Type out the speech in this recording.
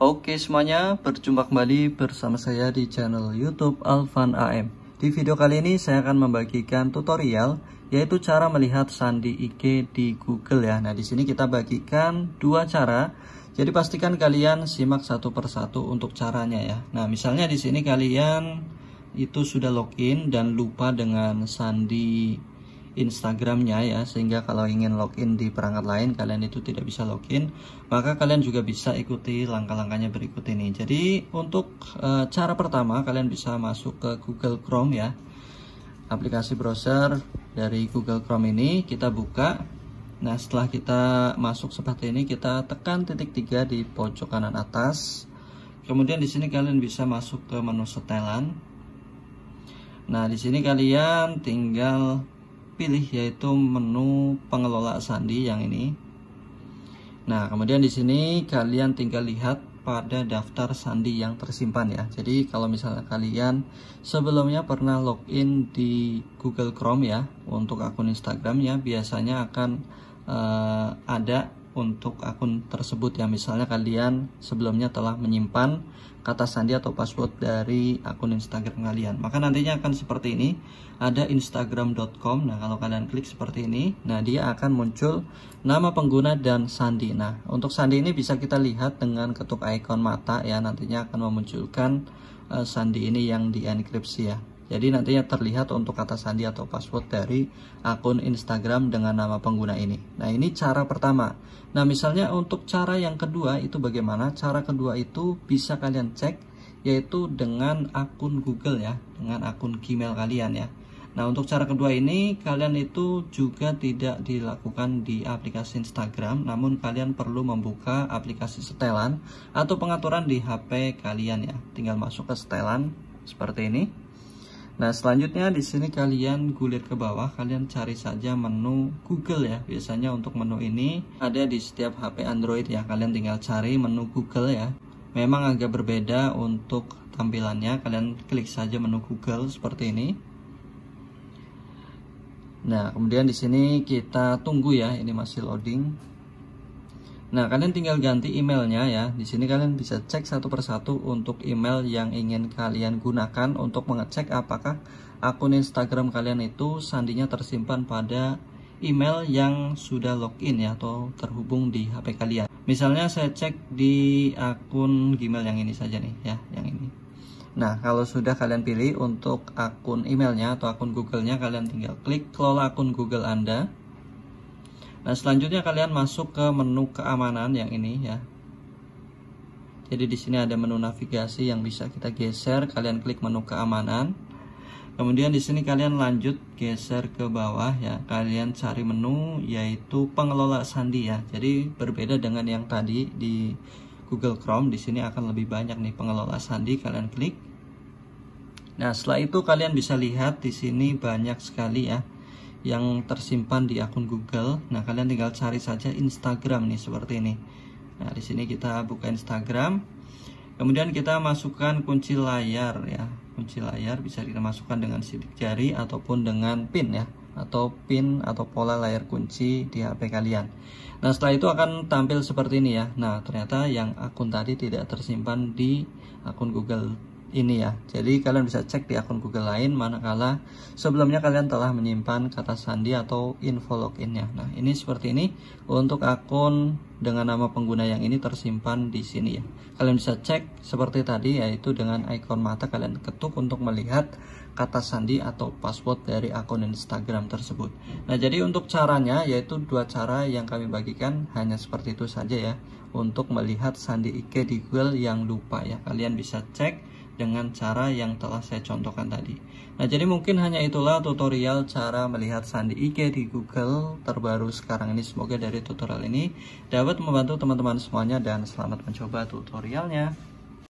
Oke semuanya, berjumpa kembali bersama saya di channel YouTube Alvan AM. Di video kali ini saya akan membagikan tutorial yaitu cara melihat sandi IG di Google ya. Nah, di sini kita bagikan dua cara. Jadi pastikan kalian simak satu persatu untuk caranya ya. Nah, misalnya di sini kalian itu sudah login dan lupa dengan sandi Instagramnya ya sehingga kalau ingin login di perangkat lain kalian itu tidak bisa login maka kalian juga bisa ikuti langkah-langkahnya berikut ini jadi untuk e, cara pertama kalian bisa masuk ke Google Chrome ya aplikasi browser dari Google Chrome ini kita buka nah setelah kita masuk seperti ini kita tekan titik tiga di pojok kanan atas kemudian di sini kalian bisa masuk ke menu setelan Nah, di sini kalian tinggal pilih yaitu menu pengelola sandi yang ini. Nah, kemudian di sini kalian tinggal lihat pada daftar sandi yang tersimpan ya. Jadi kalau misalnya kalian sebelumnya pernah login di Google Chrome ya untuk akun Instagram ya biasanya akan uh, ada untuk akun tersebut ya misalnya kalian sebelumnya telah menyimpan kata sandi atau password dari akun Instagram kalian maka nantinya akan seperti ini ada instagram.com nah kalau kalian klik seperti ini nah dia akan muncul nama pengguna dan sandi nah untuk sandi ini bisa kita lihat dengan ketuk ikon mata ya nantinya akan memunculkan uh, sandi ini yang dienkripsi ya jadi nantinya terlihat untuk kata sandi atau password dari akun Instagram dengan nama pengguna ini. Nah ini cara pertama. Nah misalnya untuk cara yang kedua itu bagaimana? Cara kedua itu bisa kalian cek yaitu dengan akun Google ya, dengan akun Gmail kalian ya. Nah, untuk cara kedua ini kalian itu juga tidak dilakukan di aplikasi Instagram, namun kalian perlu membuka aplikasi setelan atau pengaturan di HP kalian ya. Tinggal masuk ke setelan seperti ini. Nah, selanjutnya di sini kalian gulir ke bawah, kalian cari saja menu Google ya. Biasanya untuk menu ini ada di setiap HP Android ya. Kalian tinggal cari menu Google ya. Memang agak berbeda untuk tampilannya. Kalian klik saja menu Google seperti ini. Nah, kemudian di sini kita tunggu ya. Ini masih loading. Nah, kalian tinggal ganti emailnya ya. Di sini kalian bisa cek satu persatu untuk email yang ingin kalian gunakan untuk mengecek apakah akun Instagram kalian itu sandinya tersimpan pada email yang sudah login ya atau terhubung di HP kalian. Misalnya saya cek di akun Gmail yang ini saja nih ya, yang ini. Nah, kalau sudah kalian pilih untuk akun emailnya atau akun Google-nya, kalian tinggal klik kelola akun Google Anda. Nah, selanjutnya kalian masuk ke menu keamanan yang ini ya. Jadi di sini ada menu navigasi yang bisa kita geser, kalian klik menu keamanan. Kemudian di sini kalian lanjut geser ke bawah ya. Kalian cari menu yaitu pengelola sandi ya. Jadi berbeda dengan yang tadi di Google Chrome, di sini akan lebih banyak nih pengelola sandi, kalian klik. Nah, setelah itu kalian bisa lihat di sini banyak sekali ya yang tersimpan di akun Google. Nah, kalian tinggal cari saja Instagram nih seperti ini. Nah, di sini kita buka Instagram. Kemudian kita masukkan kunci layar ya. Kunci layar bisa kita masukkan dengan sidik jari ataupun dengan pin ya atau pin atau pola layar kunci di HP kalian. Nah, setelah itu akan tampil seperti ini ya. Nah, ternyata yang akun tadi tidak tersimpan di akun Google ini ya. Jadi kalian bisa cek di akun Google lain manakala sebelumnya kalian telah menyimpan kata sandi atau info loginnya. Nah ini seperti ini untuk akun dengan nama pengguna yang ini tersimpan di sini ya. Kalian bisa cek seperti tadi yaitu dengan ikon mata kalian ketuk untuk melihat kata sandi atau password dari akun Instagram tersebut. Nah jadi untuk caranya yaitu dua cara yang kami bagikan hanya seperti itu saja ya untuk melihat sandi IG di Google yang lupa ya. Kalian bisa cek dengan cara yang telah saya contohkan tadi. Nah, jadi mungkin hanya itulah tutorial cara melihat sandi IG di Google terbaru sekarang ini. Semoga dari tutorial ini dapat membantu teman-teman semuanya dan selamat mencoba tutorialnya.